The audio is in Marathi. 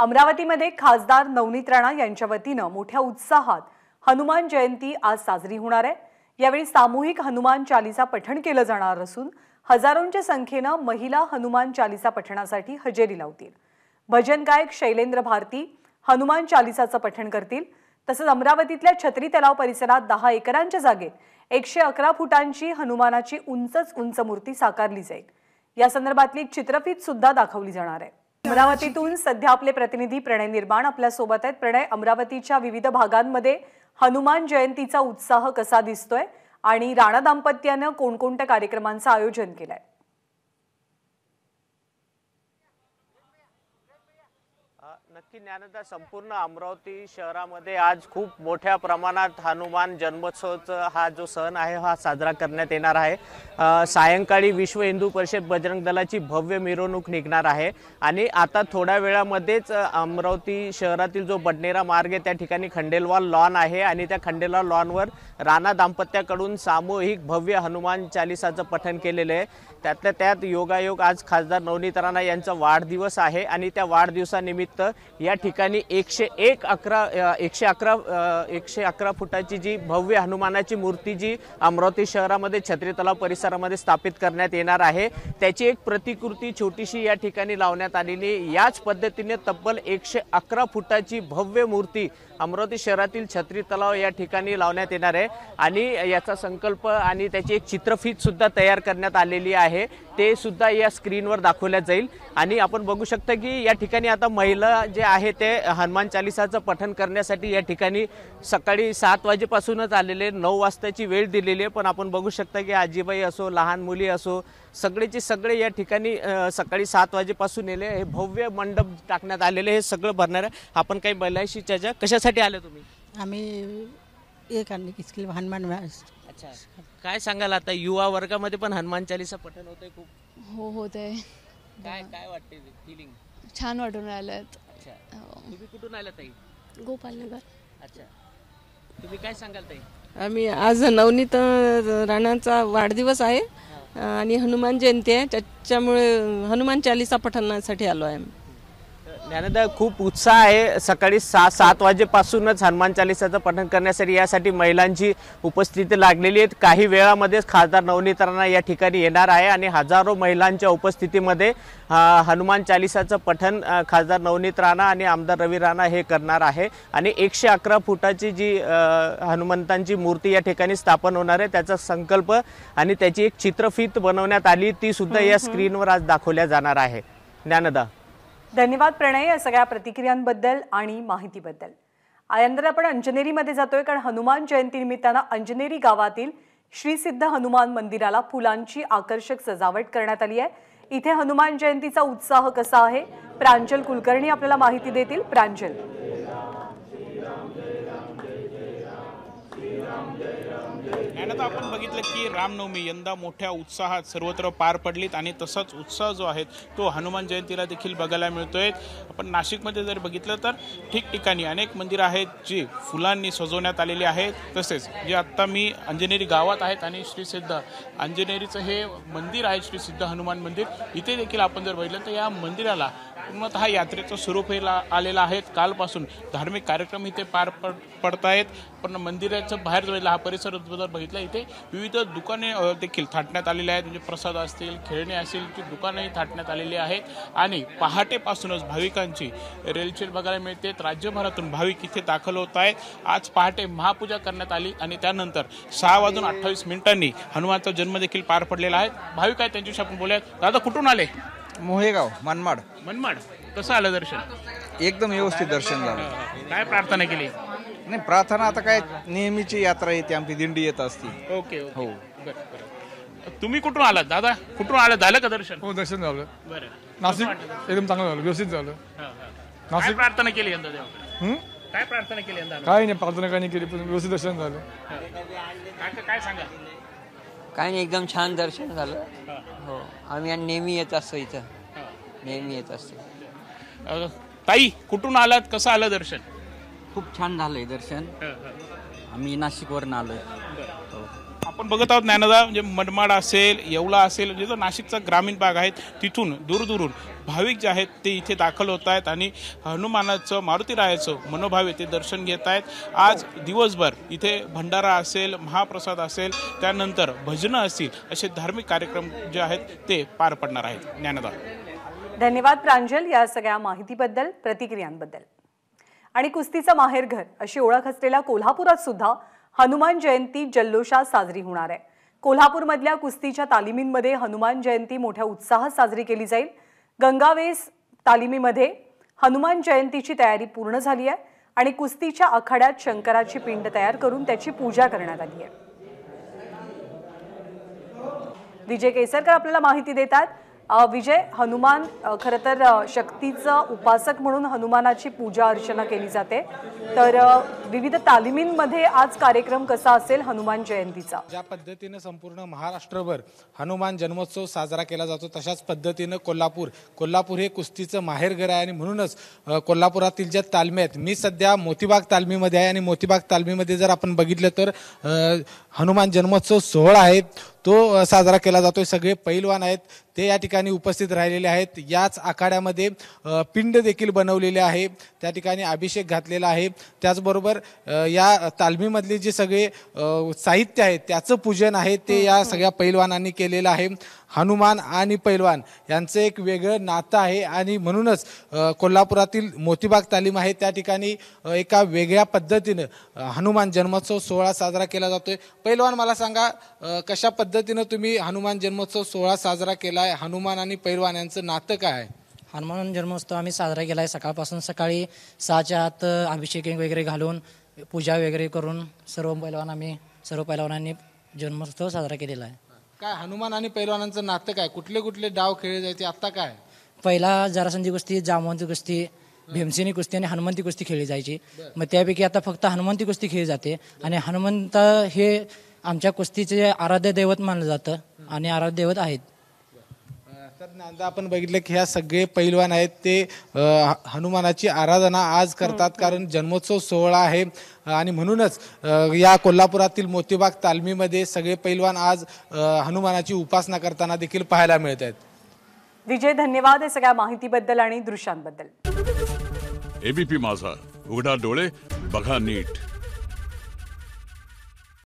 अमरावतीमध्ये खासदार नवनीत राणा यांच्या वतीनं मोठ्या उत्साहात हनुमान जयंती आज साजरी होणार आहे यावेळी सामूहिक हनुमान चालीसा पठण केलं जाणार असून हजारोंच्या संख्येनं महिला हनुमान चालीसा पठणासाठी हजेरी लावतील भजन गायक शैलेंद्र भारती हनुमान चालिसाचं पठण करतील तसंच अमरावतीतल्या छत्री तलाव परिसरात दहा एकरांच्या जागेत एकशे अकरा फुटांची हनुमानाची उंचच उंच मूर्ती साकारली जाईल या संदर्भातली चित्रफित सुद्धा दाखवली जाणार आहे अमरावतीतून सध्या आपले प्रतिनिधी प्रणय निर्माण आपल्या सोबत आहेत प्रणय अमरावतीच्या विविध भागांमध्ये हनुमान जयंतीचा उत्साह कसा दिसतोय आणि राणा दाम्पत्यानं कोणकोणत्या कार्यक्रमांचं आयोजन केलंय नक्की ज्ञानदा संपूर्ण अमरावती शहरामध्ये आज खूप मोठ्या प्रमाणात हनुमान जन्मोत्सवचा हा जो सण आहे हा साजरा करण्यात येणार आहे सायंकाळी विश्व हिंदू परिषद बजरंग दलाची भव्य मिरवणूक निघणार आहे आणि आता थोड्या वेळामध्येच अमरावती शहरातील जो बडनेरा मार्ग आहे त्या ठिकाणी खंडेलवाल लॉन आहे आणि त्या खंडेलवाल लॉनवर राणा दाम्पत्याकडून सामूहिक भव्य हनुमान चालिसाचं पठण केलेलं आहे त्यातल्या त्यात योगायोग आज खासदार नवनीत राणा यांचा वाढदिवस आहे आणि त्या वाढदिवसानिमित्त या ठिकाणी एकशे एक अकरा एकशे अकरा एकशे अकरा फुटाची जी भव्य हनुमानाची मूर्ती जी अमरावती शहरामध्ये छत्री तलाव परिसरामध्ये स्थापित करण्यात येणार आहे त्याची एक प्रतिकृती छोटीशी या ठिकाणी लावण्यात आलेली याच पद्धतीने तब्बल एकशे अकरा फुटाची भव्य मूर्ती अमरावती शहरातील छत्री तलाव या ठिकाणी लावण्यात येणार आहे आणि याचा संकल्प आणि त्याची एक चित्रफीत सुद्धा तयार करण्यात आलेली आहे आहे ते सुद्धा या स्क्रीनवर दाखवल्या जाईल आणि आपण बघू शकता की या ठिकाणी आता महिला जे आहे ते हनुमान चालिसाचं पठन करण्यासाठी या ठिकाणी सकाळी सात वाजेपासूनच आलेले नऊ वाजताची वेळ दिलेली आहे पण आपण बघू शकता की आजीबाई असो लहान मुली असो सगळेचे सगळे या ठिकाणी सकाळी सात वाजेपासून येले हे भव्य मंडप टाकण्यात आलेले हे सगळं भरणार आहे आपण काही बैलाशी चर्चा कशासाठी आले तुम्ही आम्ही एक आणली हनुमान अच्छा काय सांगाल आता युवा वर्गामध्ये पण हनुमान चालीसा पठण आहे खूप हो होत आहे काय काय वाटते फिलिंग छान वाटून राहिल्यात अच्छा हो. तुम्ही कुठून आला ताई गोपालनगर अच्छा तुम्ही काय सांगाल ताई आम्ही आज नवनीत राणाचा राणांचा वाढदिवस आहे आणि हनुमान जयंती आहे त्याच्यामुळे हनुमान चालीसा पठणासाठी आलो आहे आम्ही ज्ञानदा खूप उत्साह आहे सकाळी सहा सात वाजेपासूनच हनुमान चालिसाचं पठण करण्यासाठी यासाठी महिलांची उपस्थिती लागलेली आहे काही वेळामध्येच खासदार नवनीत राणा या ठिकाणी येणार आहे आणि हजारो महिलांच्या उपस्थितीमध्ये हनुमान चालिसाचं पठण खासदार नवनीत राणा आणि आमदार रवी राणा हे करणार आहे आणि एकशे अकरा फुटाची जी हनुमंतांची मूर्ती या ठिकाणी स्थापन होणार आहे त्याचा संकल्प आणि त्याची एक चित्रफित बनवण्यात आली ती सुद्धा या स्क्रीनवर आज दाखवल्या जाणार आहे ज्ञानदा धन्यवाद प्रणय या सगळ्या प्रतिक्रियांबद्दल आणि माहितीबद्दल यानंतर आपण अंजनेरीमध्ये जातोय कारण हनुमान जयंतीनिमित्तानं अंजनेरी गावातील श्रीसिद्ध हनुमान मंदिराला फुलांची आकर्षक सजावट करण्यात आली आहे इथे हनुमान जयंतीचा उत्साह कसा आहे प्रांजल कुलकर्णी आपल्याला माहिती देतील प्रांजल आणि आपण बघितलं की रामनवमी यंदा मोठ्या उत्साहात सर्वत्र पार पडलीत आणि तसाच उत्साह जो आहे तो हनुमान जयंतीला देखील बघायला मिळतोय आपण नाशिकमध्ये जर बघितलं तर ठिकठिकाणी अनेक मंदिरं आहेत जी फुलांनी सजवण्यात आलेली आहेत तसेच जे आत्ता मी अंजनेरी गावात आहेत आणि श्री सिद्ध अंजनेरीचं हे मंदिर आहे श्री सिद्ध हनुमान मंदिर इथे देखील आपण जर बघितलं तर या मंदिराला किंमत हा यात्रेचं स्वरूप आलेला ला आहे कालपासून धार्मिक कार्यक्रम इथे पार पड पडत आहेत पण मंदिराचं बाहेर जायला हा परिसर जर बघितला इथे विविध दुकाने देखील थाटण्यात आलेली आहेत म्हणजे प्रसाद असतील खेळणी असतील ती दुकानंही थाटण्यात आलेली आहेत आणि पहाटेपासूनच भाविकांची रेलचेल बघायला मिळते राज्यभरातून भाविक इथे दाखल होत आहेत आज पहाटे महापूजा करण्यात आली आणि त्यानंतर सहा वाजून अठ्ठावीस मिनिटांनी हनुमानचा जन्म देखील पार पडलेला आहे भाविक आहे त्यांच्याशी आपण बोलूयात दादा कुठून आले मोहेगाव मनमाड मनमाड कसं आलं दर्शन एकदम व्यवस्थित दर्शन झालं काय प्रार्थना केली नाही प्रार्थना आता काय नेहमीची यात्रा येते आमची दिंडी येत असते ओके हो. तुम्ही कुठून आलात दादा कुठून आलं झालं का दर्शन हो दर्शन झालं बरं नाशिक एकदम चांगलं झालं व्यवस्थित झालं नाशिक- प्रार्थना केली काय प्रार्थना केली यंदा काय नाही प्रार्थना काय नाही केली व्यवस्थित दर्शन झालं काय सांगा काय नाही एकदम छान दर्शन झालं हो आम्ही नेहमी येत असतो इथं नेहमी येत असते ताई कुठून आलात कसं आलं दर्शन खूप छान झालंय दर्शन आम्ही नाशिकवरून आलोय आपण बघत आहोत ज्ञानदा म्हणजे मनमाड असेल येवला असेल जे म्हणजे जो नाशिकचा ग्रामीण भाग आहे तिथून दूरदूरून भाविक जे आहेत ते इथे दाखल होत आहेत आणि हनुमानाचं मारुतीरायाचं मनोभावे ते दर्शन घेत आहेत आज दिवसभर इथे भंडारा असेल महाप्रसाद असेल त्यानंतर भजनं असतील असे धार्मिक कार्यक्रम जे आहेत ते पार पडणार आहेत ज्ञानदा धन्यवाद प्रांजल या सगळ्या माहितीबद्दल प्रतिक्रियांबद्दल आणि कुस्तीचं माहेरघर अशी ओळख असलेल्या कोल्हापुरात सुद्धा हनुमान जयंती जल्लोषात साजरी होणार आहे कोल्हापूरमधल्या कुस्तीच्या तालिमींमध्ये हनुमान जयंती मोठ्या उत्साहात साजरी केली जाईल गंगावेस तालिमीमध्ये हनुमान जयंतीची तयारी पूर्ण झाली आहे आणि कुस्तीच्या आखाड्यात शंकराची पिंड तयार करून त्याची पूजा करण्यात आली आहे विजय केसरकर आपल्याला माहिती देतात विजय हनुमान खरं तर शक्तीचं उपासक म्हणून हनुमानाची पूजा अर्चना केली जाते तर विविध तालिमींमध्ये आज कार्यक्रम कसा असेल हनुमान जयंतीचा ज्या पद्धतीनं संपूर्ण महाराष्ट्रभर हनुमान जन्मोत्सव साजरा केला जातो तशाच पद्धतीनं कोल्हापूर कोल्हापूर हे कुस्तीचं माहेरघर आहे आणि म्हणूनच कोल्हापुरातील ज्या तालमी आहेत मी सध्या मोतीबाग तालमीमध्ये आहे आणि मोतीबाग तालमीमध्ये जर आपण बघितलं तर हनुमान जन्मोत्सव सोहळा आहे तो साजरा केला जातोय सगळे पैलवान आहेत ते या ठिकाणी उपस्थित राहिलेले आहेत याच आखाड्यामध्ये पिंड देखील बनवलेले आहे त्या ठिकाणी अभिषेक घातलेला आहे त्याचबरोबर या तालमीमधले जे सगळे साहित्य आहे त्याचं पूजन आहे ते या सगळ्या पैलवानांनी केलेलं आहे हनुमान आणि पैलवान यांचं एक वेगळं नातं आहे आणि म्हणूनच कोल्हापुरातील मोतीबाग तालीम आहे त्या ठिकाणी एका वेगळ्या पद्धतीनं हनुमान जन्मोत्सव सोहळा साजरा केला जातोय पैलवान मला सांगा कशा पद्धती पद्धतीनं तुम्ही हनुमान जन्मोत्सव सोहळा साजरा केला आहे हनुमान आणि पैलवान नातं काय आहे हनुमान जन्मोत्सव आम्ही साजरा केला आहे सकाळपासून सकाळी सहाच्या आत अभिषेक वगैरे घालून पूजा वगैरे करून सर्व पैलवान आम्ही सर्व पैलवानांनी जन्मोत्सव साजरा केलेला आहे काय हनुमान आणि पैलवानांचं नातं काय कुठले कुठले डाव खेळले जायचे आत्ता काय पहिला जरासंधी कुस्ती जामवंती कुस्ती भीमसेनी कुस्ती आणि हनुमंती कुस्ती खेळली जायची मग त्यापैकी आता फक्त हनुमंती कुस्ती खेळली जाते आणि हनुमंत हे आमच्या कुस्तीचे आराध्य दैवत मानलं जातं आणि आराध्य दैवत आहेत तर नांदा आपण बघितलं की ह्या सगळे पैलवान आहेत ते हनुमानाची आराधना आज करतात हो. कारण जन्मोत्सव सोहळा आहे आणि म्हणूनच या कोल्हापुरातील मोतीबाग तालमीमध्ये सगळे पैलवान आज हनुमानाची उपासना करताना देखील पाहायला मिळत आहेत विजय धन्यवाद या सगळ्या माहितीबद्दल आणि दृश्यांबद्दल एबीपी माझा उघडा डोळे बघा नीट